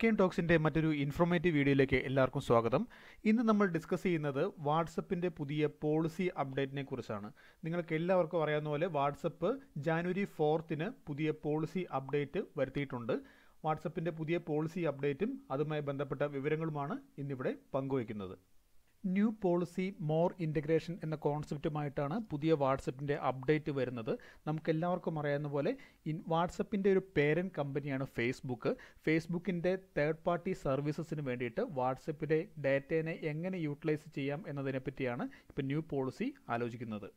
ടെക്കേൺ ടോക്സിൻ്റെ മറ്റൊരു ഇൻഫോർമേറ്റീവ് വീഡിയോയിലേക്ക് എല്ലാവർക്കും സ്വാഗതം ഇന്ന് നമ്മൾ ഡിസ്കസ് ചെയ്യുന്നത് വാട്സപ്പിൻ്റെ പുതിയ പോളിസി അപ്ഡേറ്റിനെ കുറിച്ചാണ് നിങ്ങൾക്ക് എല്ലാവർക്കും അറിയാവുന്ന പോലെ വാട്സപ്പ് ജാനുവരി ഫോർത്തിന് പുതിയ പോളിസി അപ്ഡേറ്റ് വരുത്തിയിട്ടുണ്ട് വാട്സപ്പിൻ്റെ പുതിയ പോളിസി അപ്ഡേറ്റും അതുമായി ബന്ധപ്പെട്ട വിവരങ്ങളുമാണ് ഇന്നിവിടെ പങ്കുവയ്ക്കുന്നത് ന്യൂ പോളിസി മോർ ഇൻ്റഗ്രേഷൻ എന്ന കോൺസെപ്റ്റുമായിട്ടാണ് പുതിയ വാട്സപ്പിൻ്റെ അപ്ഡേറ്റ് വരുന്നത് നമുക്കെല്ലാവർക്കും അറിയാവുന്ന പോലെ ഇൻ വാട്സപ്പിൻ്റെ ഒരു പേരൻറ്റ് കമ്പനിയാണ് ഫേസ്ബുക്ക് ഫേസ്ബുക്കിൻ്റെ തേർഡ് പാർട്ടി സർവീസസിന് വേണ്ടിയിട്ട് വാട്സപ്പിലെ ഡാറ്റേനെ എങ്ങനെ യൂട്ടിലൈസ് ചെയ്യാം എന്നതിനെ പറ്റിയാണ് ഇപ്പം ന്യൂ പോളിസി ആലോചിക്കുന്നത്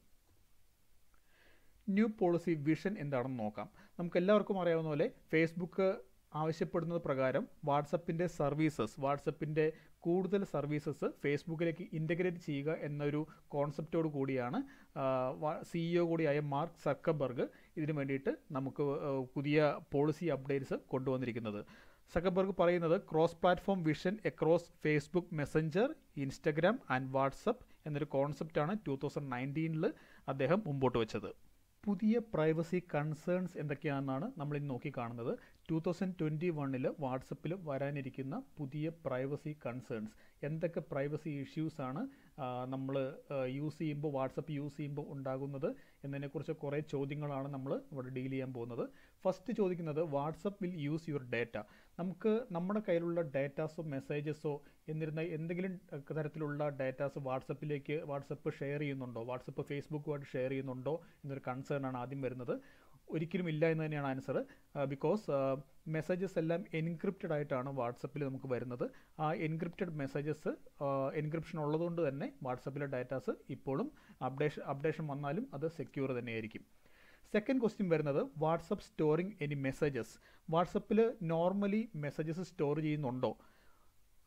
ന്യൂ പോളിസി വിഷൻ എന്താണെന്ന് നോക്കാം നമുക്കെല്ലാവർക്കും അറിയാവുന്ന പോലെ ഫേസ്ബുക്ക് ആവശ്യപ്പെടുന്നത് പ്രകാരം വാട്സപ്പിൻ്റെ സർവീസസ് വാട്സപ്പിൻ്റെ കൂടുതൽ സർവീസസ് ഫേസ്ബുക്കിലേക്ക് ഇൻ്റഗ്രേറ്റ് ചെയ്യുക എന്നൊരു കോൺസെപ്റ്റോട് കൂടിയാണ് സിഇഒ e കൂടിയായ മാർക്ക് സക്കബർഗ് ഇതിനു വേണ്ടിയിട്ട് നമുക്ക് പുതിയ പോളിസി അപ്ഡേറ്റ്സ് കൊണ്ടുവന്നിരിക്കുന്നത് സക്കബർഗ് പറയുന്നത് cross platform vision across Facebook Messenger Instagram and WhatsApp എന്നൊരു കോൺസെപ്റ്റാണ് ടു തൗസൻഡ് നയൻറ്റീനിൽ അദ്ദേഹം മുമ്പോട്ട് വെച്ചത് പുതിയ പ്രൈവസി കൺസേൺസ് എന്തൊക്കെയാണെന്നാണ് നമ്മൾ ഇന്ന് നോക്കി കാണുന്നത് ടു തൗസൻഡ് ട്വൻറ്റി വണ്ണിൽ വാട്സപ്പിൽ വരാനിരിക്കുന്ന പുതിയ പ്രൈവസി കൺസേൺസ് എന്തൊക്കെ പ്രൈവസി ഇഷ്യൂസാണ് നമ്മൾ യൂസ് ചെയ്യുമ്പോൾ വാട്സപ്പ് യൂസ് ചെയ്യുമ്പോൾ ഉണ്ടാകുന്നത് എന്നതിനെക്കുറിച്ച് കുറേ ചോദ്യങ്ങളാണ് നമ്മൾ ഇവിടെ ഡീൽ ചെയ്യാൻ പോകുന്നത് ഫസ്റ്റ് ചോദിക്കുന്നത് WhatsApp will use your data നമുക്ക് നമ്മുടെ കയ്യിലുള്ള ഡേറ്റാസോ മെസ്സേജസോ എന്നിരുന്ന എന്തെങ്കിലും തരത്തിലുള്ള ഡേറ്റാസ് വാട്സപ്പിലേക്ക് വാട്സപ്പ് ഷെയർ ചെയ്യുന്നുണ്ടോ വാട്സപ്പ് ഫേസ്ബുക്കുമായിട്ട് ഷെയർ ചെയ്യുന്നുണ്ടോ എന്നൊരു കൺസേൺ ആണ് ആദ്യം വരുന്നത് ഒരിക്കലും ഇല്ല എന്ന് തന്നെയാണ് ആൻസർ ബിക്കോസ് മെസ്സേജസ് എല്ലാം എൻക്രിപ്റ്റഡ് ആയിട്ടാണ് വാട്സപ്പിൽ നമുക്ക് വരുന്നത് ആ എൻക്രിപ്റ്റഡ് മെസ്സേജസ് എൻക്രിപ്ഷൻ ഉള്ളതുകൊണ്ട് തന്നെ വാട്സപ്പിലെ ഡാറ്റാസ് ഇപ്പോഴും അപ്ഡേഷൻ അപ്ഡേഷൻ വന്നാലും അത് സെക്യൂർ തന്നെയായിരിക്കും സെക്കൻഡ് ക്വസ്റ്റ്യൻ വരുന്നത് വാട്സപ്പ് സ്റ്റോറിങ് എനി മെസ്സേജസ് വാട്സപ്പിൽ നോർമലി മെസ്സേജസ് സ്റ്റോർ ചെയ്യുന്നുണ്ടോ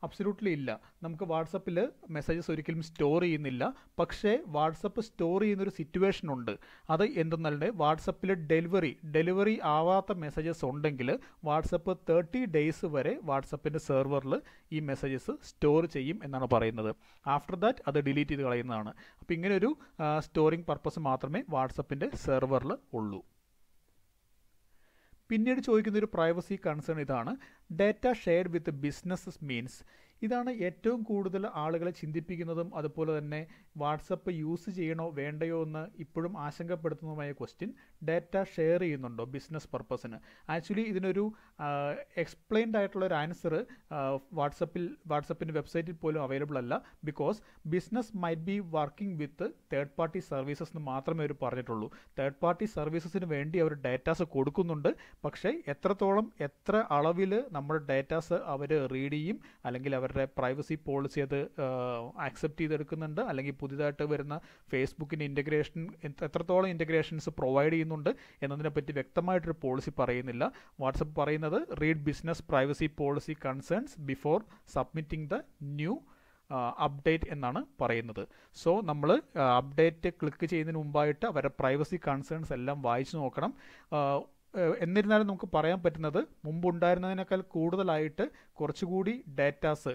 അബ്സലൂട്ട്ലി ഇല്ല നമുക്ക് വാട്സപ്പിൽ മെസ്സേജസ് ഒരിക്കലും സ്റ്റോർ ചെയ്യുന്നില്ല പക്ഷേ വാട്സപ്പ് സ്റ്റോർ ചെയ്യുന്നൊരു സിറ്റുവേഷൻ ഉണ്ട് അത് എന്തെന്നാലേ വാട്സപ്പിൽ ഡെലിവറി ഡെലിവറി ആവാത്ത മെസ്സേജസ് ഉണ്ടെങ്കിൽ വാട്സപ്പ് തേർട്ടി ഡേയ്സ് വരെ വാട്സപ്പിൻ്റെ സെർവറിൽ ഈ മെസ്സേജസ് സ്റ്റോർ ചെയ്യും എന്നാണ് പറയുന്നത് ആഫ്റ്റർ ദാറ്റ് അത് ഡിലീറ്റ് ചെയ്ത് കളയുന്നതാണ് അപ്പോൾ ഇങ്ങനെയൊരു സ്റ്റോറിങ് പർപ്പസ് മാത്രമേ വാട്സപ്പിൻ്റെ സെർവറിൽ ഉള്ളൂ പിന്നീട് ചോദിക്കുന്ന ഒരു പ്രൈവസി കൺസേൺ ഇതാണ് data shared with businesses means ഇതാണ് ഏറ്റവും കൂടുതൽ ആളുകളെ ചിന്തിപ്പിക്കുന്നതും അതുപോലെ തന്നെ വാട്സപ്പ് യൂസ് ചെയ്യണോ വേണ്ടയോ എന്ന് ഇപ്പോഴും ആശങ്കപ്പെടുത്തുന്നതുമായ ക്വസ്റ്റ്യൻ ഡാറ്റ ഷെയർ ചെയ്യുന്നുണ്ടോ ബിസിനസ് പർപ്പസിന് ആക്ച്വലി ഇതിനൊരു എക്സ്പ്ലെയിൻഡ് ആയിട്ടുള്ള ഒരു ആൻസർ വാട്സപ്പിൽ വാട്സപ്പിൻ്റെ വെബ്സൈറ്റിൽ പോലും അവൈലബിൾ അല്ല because business might be working with third party services എന്ന് മാത്രമേ അവർ പറഞ്ഞിട്ടുള്ളൂ തേർഡ് പാർട്ടി സർവീസസിന് വേണ്ടി അവർ ഡാറ്റാസ് കൊടുക്കുന്നുണ്ട് പക്ഷേ എത്രത്തോളം എത്ര അളവിൽ നമ്മുടെ ഡാറ്റാസ് അവർ റീഡ് ചെയ്യും അല്ലെങ്കിൽ അവർ അവരുടെ പ്രൈവസി പോളിസി അത് ആക്സെപ്റ്റ് ചെയ്തെടുക്കുന്നുണ്ട് അല്ലെങ്കിൽ പുതിയതായിട്ട് വരുന്ന ഫേസ്ബുക്കിൻ്റെ ഇൻ്റഗ്രേഷൻ എത്രത്തോളം ഇൻ്റഗ്രേഷൻസ് പ്രൊവൈഡ് ചെയ്യുന്നുണ്ട് എന്നതിനെപ്പറ്റി വ്യക്തമായിട്ടൊരു പോളിസി പറയുന്നില്ല വാട്സപ്പ് പറയുന്നത് read business privacy policy concerns before submitting the new update എന്നാണ് പറയുന്നത് സോ നമ്മൾ അപ്ഡേറ്റ് ക്ലിക്ക് ചെയ്യുന്നതിന് മുമ്പായിട്ട് അവരുടെ പ്രൈവസി കൺസേൺസ് എല്ലാം വായിച്ചു നോക്കണം എന്നിരുന്നാലും നമുക്ക് പറയാൻ പറ്റുന്നത് മുമ്പുണ്ടായിരുന്നതിനേക്കാൾ കൂടുതലായിട്ട് കുറച്ചുകൂടി ഡാറ്റാസ്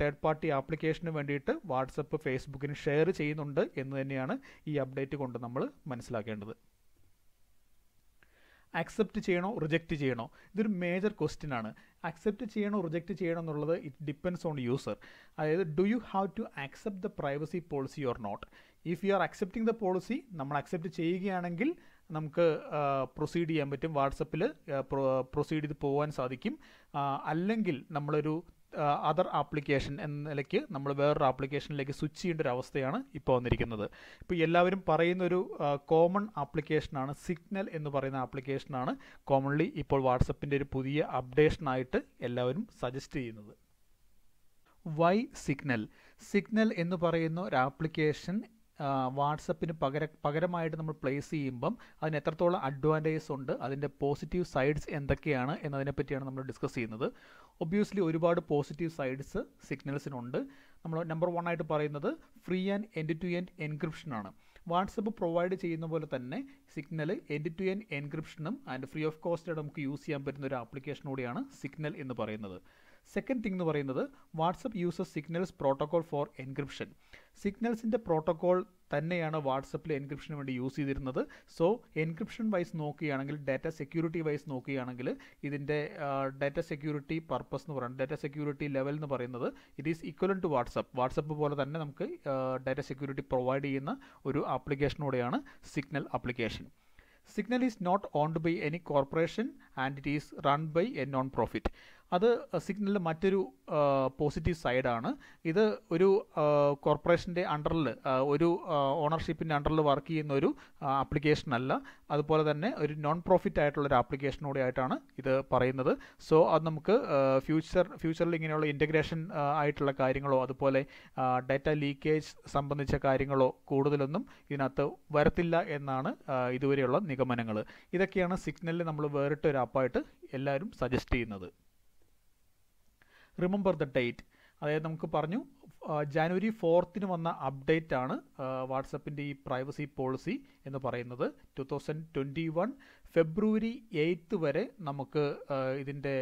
തേർഡ് പാർട്ടി ആപ്ലിക്കേഷന് വേണ്ടിയിട്ട് വാട്സപ്പ് ഫേസ്ബുക്കിന് ഷെയർ ചെയ്യുന്നുണ്ട് എന്ന് തന്നെയാണ് ഈ അപ്ഡേറ്റ് കൊണ്ട് നമ്മൾ മനസ്സിലാക്കേണ്ടത് അക്സെപ്റ്റ് ചെയ്യണോ റിജക്റ്റ് ചെയ്യണോ ഇതൊരു മേജർ ക്വസ്റ്റ്യൻ ആണ് അക്സെപ്റ്റ് ചെയ്യണോ റിജക്റ്റ് ചെയ്യണോ എന്നുള്ളത് ഇറ്റ് ഡിപ്പെൻസ് ഓൺ യൂസർ അതായത് do you have to accept the privacy policy or not if you are accepting the policy നമ്മൾ അക്സെപ്റ്റ് ചെയ്യുകയാണെങ്കിൽ നമുക്ക് പ്രൊസീഡ് ചെയ്യാൻ പറ്റും വാട്സപ്പിൽ പ്രൊസീഡ് ചെയ്ത് പോകാൻ സാധിക്കും അല്ലെങ്കിൽ നമ്മളൊരു അതർ ആപ്ലിക്കേഷൻ എന്ന നിലയ്ക്ക് നമ്മൾ വേറൊരു ആപ്ലിക്കേഷനിലേക്ക് സ്വിച്ച് ചെയ്യേണ്ട ഒരു അവസ്ഥയാണ് ഇപ്പോൾ വന്നിരിക്കുന്നത് ഇപ്പോൾ എല്ലാവരും പറയുന്ന ഒരു കോമൺ ആപ്ലിക്കേഷനാണ് സിഗ്നൽ എന്ന് പറയുന്ന ആപ്ലിക്കേഷനാണ് കോമൺലി ഇപ്പോൾ വാട്സപ്പിൻ്റെ ഒരു പുതിയ അപ്ഡേഷനായിട്ട് എല്ലാവരും സജസ്റ്റ് ചെയ്യുന്നത് വൈ സിഗ്നൽ സിഗ്നൽ എന്ന് പറയുന്ന ഒരു ആപ്ലിക്കേഷൻ വാട്സപ്പിന് പകര പകരമായിട്ട് നമ്മൾ പ്ലേസ് ചെയ്യുമ്പം അതിന് എത്രത്തോളം അഡ്വാൻറ്റേജസ് ഉണ്ട് അതിൻ്റെ പോസിറ്റീവ് സൈഡ്സ് എന്തൊക്കെയാണ് എന്നതിനെ പറ്റിയാണ് നമ്മൾ ഡിസ്കസ് ചെയ്യുന്നത് ഒബ്വിയസ്ലി ഒരുപാട് പോസിറ്റീവ് സൈഡ്സ് സിഗ്നൽസിനുണ്ട് നമ്മൾ നമ്പർ വൺ ആയിട്ട് പറയുന്നത് free and end to end എൻക്രിപ്ഷനാണ് വാട്സപ്പ് പ്രൊവൈഡ് ചെയ്യുന്ന പോലെ തന്നെ സിഗ്നൽ എൻഡ് ടു എൻഡ് എൻക്രിപ്ഷനും ആൻഡ് ഫ്രീ ഓഫ് കോസ്റ്റായിട്ട് നമുക്ക് യൂസ് ചെയ്യാൻ പറ്റുന്ന ഒരു ആപ്ലിക്കേഷൻ സിഗ്നൽ എന്ന് പറയുന്നത് സെക്കൻഡ് തിങ് എന്ന് പറയുന്നത് WhatsApp uses Signal's protocol for encryption സിഗ്നൽസിൻ്റെ പ്രോട്ടോകോൾ തന്നെയാണ് വാട്സപ്പിൽ എൻക്രിപ്ഷന് വേണ്ടി യൂസ് ചെയ്തിരുന്നത് സോ എൻക്രിപ്ഷൻ വൈസ് നോക്കുകയാണെങ്കിൽ ഡാറ്റ സെക്യൂരിറ്റി വൈസ് നോക്കുകയാണെങ്കിൽ ഇതിൻ്റെ ഡാറ്റ സെക്യൂരിറ്റി പർപ്പസ് എന്ന് പറയുന്നത് ഡാറ്റ സെക്യൂരിറ്റി ലെവൽ എന്ന് പറയുന്നത് it is equal to WhatsApp WhatsApp പോലെ തന്നെ നമുക്ക് ഡാറ്റ സെക്യൂരിറ്റി പ്രൊവൈഡ് ചെയ്യുന്ന ഒരു ആപ്ലിക്കേഷനോടെയാണ് Signal application Signal is not owned by any corporation and it is run by a non profit അത് സിഗ്നലിൻ്റെ മറ്റൊരു പോസിറ്റീവ് സൈഡാണ് ഇത് ഒരു കോർപ്പറേഷൻ്റെ അണ്ടറിൽ ഒരു ഓണർഷിപ്പിൻ്റെ അണ്ടറിൽ വർക്ക് ചെയ്യുന്ന ഒരു ആപ്ലിക്കേഷൻ അല്ല അതുപോലെ തന്നെ ഒരു നോൺ പ്രോഫിറ്റ് ആയിട്ടുള്ള ഒരു ആയിട്ടാണ് ഇത് പറയുന്നത് സോ അത് നമുക്ക് ഫ്യൂച്ചർ ഫ്യൂച്ചറിൽ ഇങ്ങനെയുള്ള ഇൻ്റഗ്രേഷൻ ആയിട്ടുള്ള കാര്യങ്ങളോ അതുപോലെ ഡാറ്റ ലീക്കേജ് സംബന്ധിച്ച കാര്യങ്ങളോ കൂടുതലൊന്നും ഇതിനകത്ത് വരത്തില്ല എന്നാണ് ഇതുവരെയുള്ള നിഗമനങ്ങൾ ഇതൊക്കെയാണ് സിഗ്നലിൽ നമ്മൾ വേറിട്ട ഒരു ആപ്പായിട്ട് എല്ലാവരും സജസ്റ്റ് ചെയ്യുന്നത് റിമെമ്പർ ദ ഡേറ്റ് അതായത് നമുക്ക് പറഞ്ഞു ജാനുവരി ഫോർത്തിന് വന്ന അപ്ഡേറ്റ് ആണ് വാട്സപ്പിൻ്റെ ഈ പ്രൈവസി പോളിസി എന്ന് പറയുന്നത് two thousand twenty one February eighth വരെ നമുക്ക് ഇതിൻ്റെ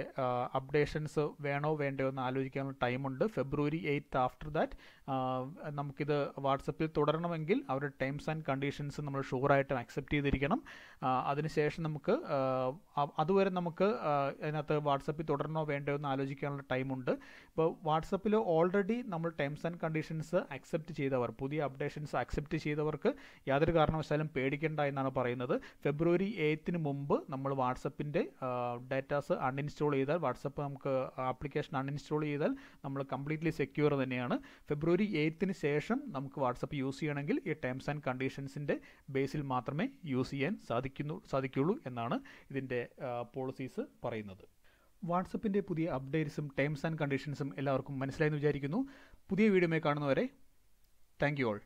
അപ്ഡേഷൻസ് വേണോ വേണ്ടയോ എന്ന് ആലോചിക്കാനുള്ള ടൈമുണ്ട് ഫെബ്രുവരി എയ്ത്ത് ആഫ്റ്റർ ദാറ്റ് നമുക്കിത് വാട്സപ്പിൽ തുടരണമെങ്കിൽ അവരുടെ ടേംസ് ആൻഡ് കണ്ടീഷൻസ് നമ്മൾ ഷുവറായിട്ടും അക്സെപ്റ്റ് ചെയ്തിരിക്കണം അതിനുശേഷം നമുക്ക് അതുവരെ നമുക്ക് അതിനകത്ത് വാട്സപ്പിൽ തുടരണോ വേണ്ടോ എന്ന് ആലോചിക്കാനുള്ള ടൈമുണ്ട് ഇപ്പോൾ വാട്സപ്പിൽ ഓൾറെഡി നമ്മൾ ടേംസ് ആൻഡ് കണ്ടീഷൻസ് അക്സെപ്റ്റ് ചെയ്തവർ പുതിയ അപ്ഡേഷൻസ് അക്സെപ്റ്റ് ചെയ്തവർക്ക് യാതൊരു കാരണവശാലും പേടിക്കേണ്ട എന്നാണ് പറയുന്നത് ഫെബ്രുവരി എയ്ത്തിന് മുമ്പ് നമ്മൾ വാട്സപ്പിൻ്റെ ഡാറ്റാസ് അൺഇൻസ്റ്റാൾ ചെയ്താൽ വാട്സപ്പ് നമുക്ക് ആപ്ലിക്കേഷൻ അൺഇൻസ്റ്റാൾ ചെയ്താൽ നമ്മൾ കംപ്ലീറ്റ്ലി സെക്യൂർ തന്നെയാണ് ഫെബ്രുവരി ഫെബ്രുവരി എയ്ത്തിന് ശേഷം നമുക്ക് വാട്സപ്പ് യൂസ് ചെയ്യണമെങ്കിൽ ഈ ടേംസ് ആൻഡ് കണ്ടീഷൻസിൻ്റെ ബേസിൽ മാത്രമേ യൂസ് ചെയ്യാൻ സാധിക്കുന്നു സാധിക്കുകയുള്ളൂ എന്നാണ് ഇതിൻ്റെ പോളിസീസ് പറയുന്നത് വാട്സപ്പിൻ്റെ പുതിയ അപ്ഡേറ്റ്സും ടേംസ് ആൻഡ് കണ്ടീഷൻസും എല്ലാവർക്കും മനസ്സിലായെന്ന് വിചാരിക്കുന്നു പുതിയ വീഡിയോമായി കാണുന്നവരെ താങ്ക് യു ഓൾ